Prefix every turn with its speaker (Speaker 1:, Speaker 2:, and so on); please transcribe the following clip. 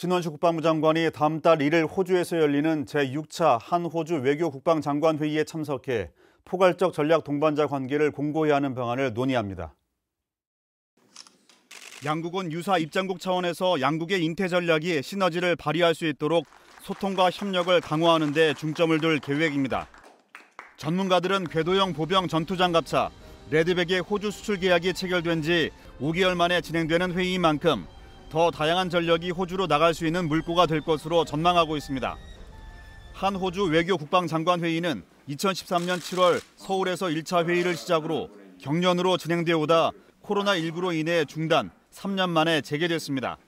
Speaker 1: 신원식 국방부 장관이 다음 달 1일 호주에서 열리는 제6차 한호주 외교 국방장관 회의에 참석해 포괄적 전략 동반자 관계를 공고히 하는 방안을 논의합니다. 양국은 유사 입장국 차원에서 양국의 인태 전략이 시너지를 발휘할 수 있도록 소통과 협력을 강화하는 데 중점을 둘 계획입니다. 전문가들은 궤도형 보병 전투장갑차 레드백의 호주 수출 계약이 체결된 지 5개월 만에 진행되는 회의인 만큼 더 다양한 전력이 호주로 나갈 수 있는 물꼬가 될 것으로 전망하고 있습니다. 한 호주 외교 국방장관 회의는 2013년 7월 서울에서 1차 회의를 시작으로 경련으로 진행되어 오다 코로나19로 인해 중단 3년 만에 재개됐습니다.